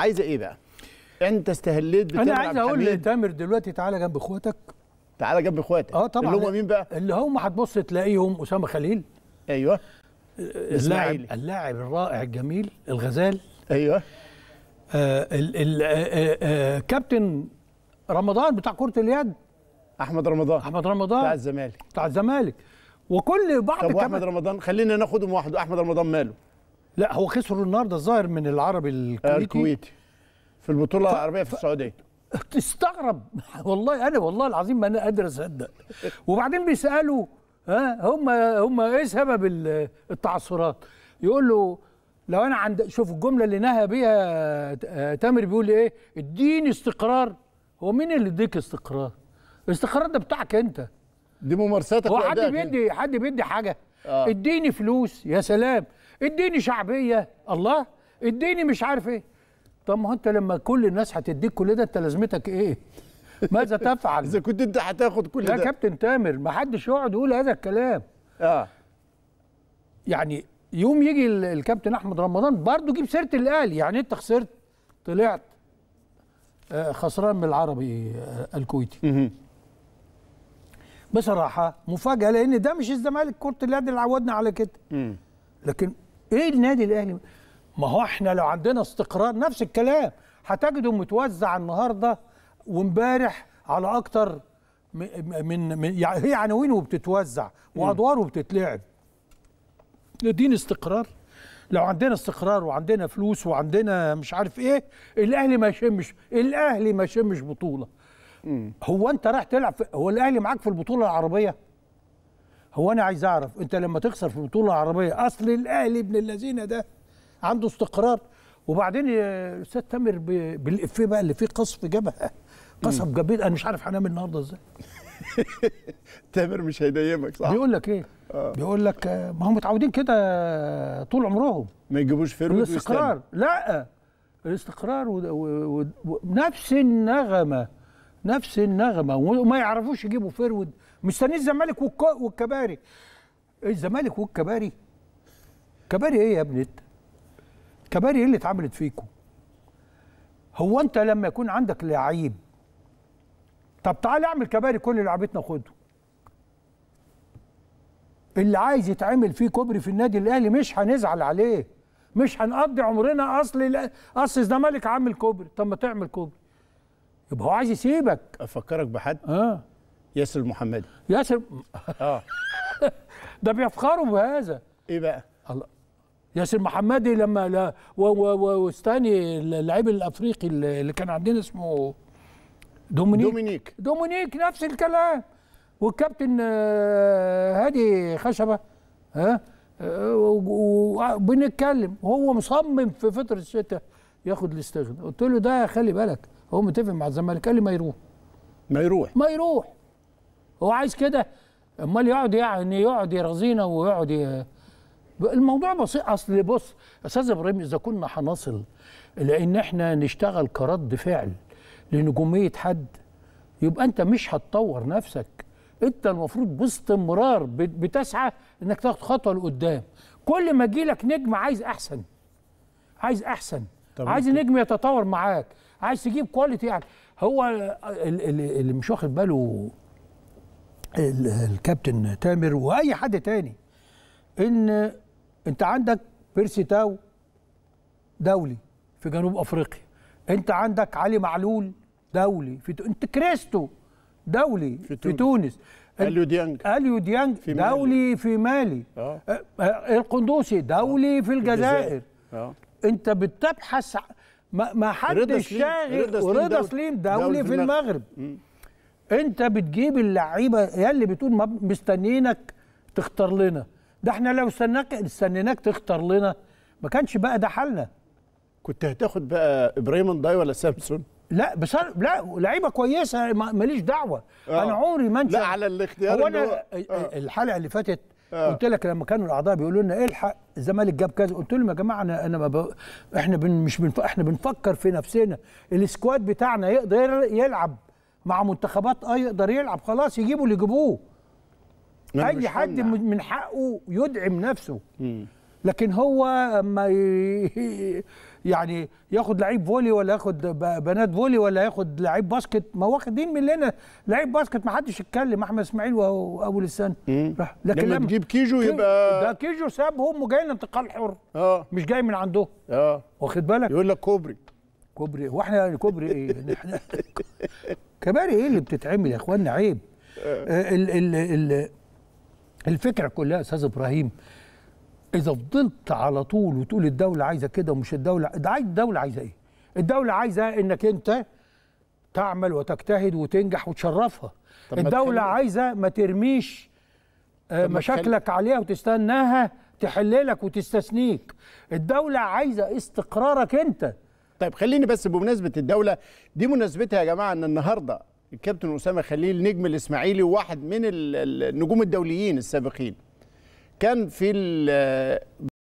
عايزه ايه بقى انت استهليت بتلعب انا عايز اقول لتامر دلوقتي تعالى جنب اخواتك تعالى جنب اخواتك اه طبعا اللي هم مين بقى اللي هم هتبص تلاقيهم اسامه خليل ايوه آه، اللاعب اللاعب الرائع الجميل الغزال ايوه آه ال ال آه، آه، كابتن رمضان بتاع كره اليد احمد رمضان احمد رمضان بتاع الزمالك بتاع الزمالك وكل بعض طب واحمد رمضان خلينا ناخدهم واحد احمد رمضان ماله لا هو خسروا النهارده الظاهر من العربي الكويتي الكويتي في البطوله ف... العربيه في السعوديه تستغرب والله انا والله العظيم ما انا قادر اصدق وبعدين بيسالوا ها هم هم ايه سبب التعثرات يقول له لو انا عند شوف الجمله اللي نهى بيها آه، تامر بيقول ايه اديني استقرار هو مين اللي اديك استقرار الاستقرار ده بتاعك انت دي ممارساتك هو حد بيدي حد بيدي حاجه آه. اديني فلوس يا سلام اديني شعبيه الله اديني مش عارف ايه طب ما انت لما كل الناس هتديك كل ده انت لازمتك ايه ماذا تفعل اذا كنت انت هتاخد كل ده يا كابتن تامر ما حدش يقعد يقول هذا الكلام اه يعني يوم يجي الكابتن احمد رمضان برضه جيب سيره الاهلي يعني انت خسرت طلعت آه، خسران من العربي آه، الكويتي بصراحه مفاجاه لان ده مش الزمالك كره اليد اللي عودنا على كده لكن ايه النادي الاهلي ما هو احنا لو عندنا استقرار نفس الكلام هتجده متوزع النهارده وامبارح على اكتر من, من يعني هي عناوينه بتتوزع وادواره بتتلعب دين استقرار لو عندنا استقرار وعندنا فلوس وعندنا مش عارف ايه الاهلي ما يشمش الاهلي ما يشمش بطوله هو انت رايح تلعب هو الاهلي معاك في البطوله العربيه هو انا عايز اعرف انت لما تخسر في البطوله العربيه اصل الاهلي ابن الذين ده عنده استقرار وبعدين الاستاذ تامر بالافيه بقى اللي فيه قصف جبهه قصف جبهه انا مش عارف هنام النهارده ازاي تامر مش هينيمك صح بيقول لك ايه آه. بيقول لك ما هم متعودين كده طول عمرهم ما يجيبوش فيرود الاستقرار لا الاستقرار ونفس النغمه نفس النغمه وما يعرفوش يجيبوا فيرود مستني الزمالك والكباري الزمالك والكباري كباري ايه يا ابني انت كباري ايه اللي اتعملت فيكم هو انت لما يكون عندك لعيب طب تعالى اعمل كباري كل لعيبتنا خده اللي عايز يتعمل فيه كوبري في النادي الاهلي مش هنزعل عليه مش هنقضي عمرنا اصل اصل الزمالك عامل كوبري طب ما تعمل كوبري يبقى هو عايز يسيبك افكرك بحد اه ياسر المحمدي ياسر اه ده بيفخروا بهذا ايه بقى؟ الله ياسر محمدي لما لا واستني اللعيب الافريقي اللي كان عندنا اسمه دومينيك دومينيك دومينيك نفس الكلام والكابتن آه، هادي خشبه ها آه، وبنتكلم وهو مصمم في فتره الشتاء ياخد الاستغنى قلت له ده خلي بالك هو متفق مع الزمالك قال لي ما يروح ما يروح ما يروح هو عايز كده امال يقعد يعني يقعد يرازينا ويقعد ي... الموضوع بسيط اصل بص استاذ ابراهيم اذا كنا هنصل لان احنا نشتغل كرد فعل لنجوميه حد يبقى انت مش هتطور نفسك انت المفروض باستمرار بتسعى انك تاخد خطوه لقدام كل ما يجيلك نجم عايز احسن عايز احسن عايز نجم يتطور معاك عايز تجيب كواليتي يعني هو اللي مش واخد باله الكابتن تامر واي حد تاني ان انت عندك بيرسي تاو دولي في جنوب افريقيا انت عندك علي معلول دولي في تو... انت كريستو دولي في, في تونس اليو ديانج اليو ديانج في دولي مالي. في مالي آه. القندوسي دولي آه. في الجزائر آه. انت بتبحث ما حدش شاغل ورضا سليم دولي, دولي في المغرب, في المغرب. انت بتجيب اللعيبه يا اللي بتقول ما مستنيينك تختار لنا ده احنا لو استناك استنيناك تختار لنا ما كانش بقى ده حالنا كنت هتاخد بقى ابراهيم ضاي ولا سامسون لا بس لا لعيبه كويسه ماليش دعوه آه. انا عمري ما انسى لا على الاختيار هو انا آه. الحلقه اللي فاتت آه. قلت لك لما كانوا الاعضاء بيقولوا لنا الحق الزمالك جاب كذا قلت لهم يا جماعه انا انا ب... احنا بن... مش بنف... احنا بنفكر في نفسنا السكواد بتاعنا يقدر يلعب مع منتخبات اه يقدر يلعب خلاص يجيبوا اللي يجيبوه اي حد حمنا. من حقه يدعم نفسه مم. لكن هو اما يعني ياخد لعيب فولي ولا ياخد بنات فولي ولا ياخد لعيب باسكت ما واخدين مننا لعيب باسكت ما حدش يتكلم احمد اسماعيل وابو لسان راح لكن لما, تجيب كيجو يبقى ده كيجو سابهم وجاي انتقال حر اه مش جاي من عندهم اه واخد بالك يقول لك كوبري كوبري هو احنا يعني كوبري ايه؟ يعني كباري ايه اللي بتتعمل يا اخوانا عيب آه. آه، ال ال ال الفكره كلها يا استاذ ابراهيم اذا فضلت على طول وتقول الدوله عايزه كده ومش الدوله ده عايز الدوله عايزه ايه؟ الدوله عايزه انك انت تعمل وتجتهد وتنجح وتشرفها الدوله عايزه ما ترميش آه، مشاكلك عليها وتستناها تحللك وتستثنيك الدوله عايزه استقرارك انت طيب خليني بس بمناسبه الدوله دي مناسبتها يا جماعه ان النهارده الكابتن اسامه خليل نجم الاسماعيلي وواحد من النجوم الدوليين السابقين كان في